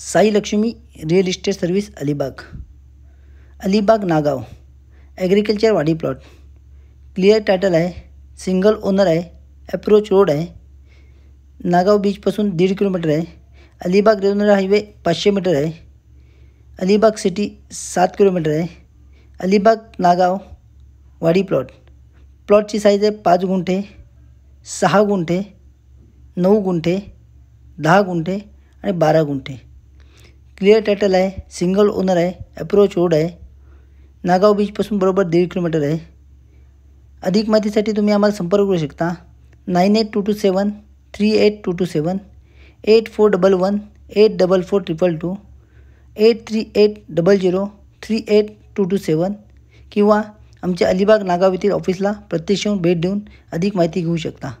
Sai Lakshmi real estate service Alibag Alibag Nagaon agriculture वाडी plot clear title है single owner है अप्रोच रोड है नागाव पास दीड किलोमीटर है अलिबाग रेवनर हाईवे पांचे मीटर है अलिबाग सिटी सात किलोमीटर है अलिबाग नागाव वाडी प्लॉट प्लॉट की साइज है पांच गुंठे सहा गुंठे नौ गुंठे दहा गुंठे और बारह गुंठे क्लियर टाइटल है सिंगल ओनर है अप्रोच रोड है नागाव पास बराबर दीड किलोमीटर है अधिक महती तुम्हें आम संपर्क करू शता nine eight two two seven three eight two two seven eight four double one eight double four triple two eight three eight double zero three eight two two seven कि आम्च अलिबाग नागाव ऑफिस प्रत्यक्ष भेट देऊन अधिक महती घू शकता